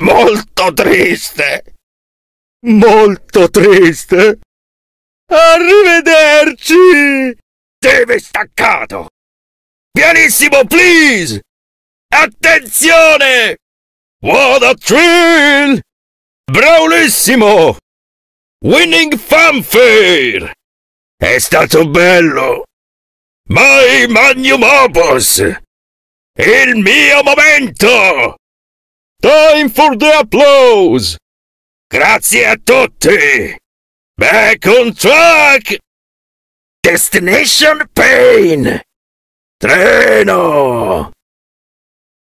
Molto triste! Molto triste! Arrivederci! Deve staccato! Pianissimo, please! Attenzione! What a thrill! Braulissimo! Winning fanfare! È stato bello! My magnum opus! Il mio momento! Time for the applause! Grazie a tutti! Back on track! Destination Pain! Treno!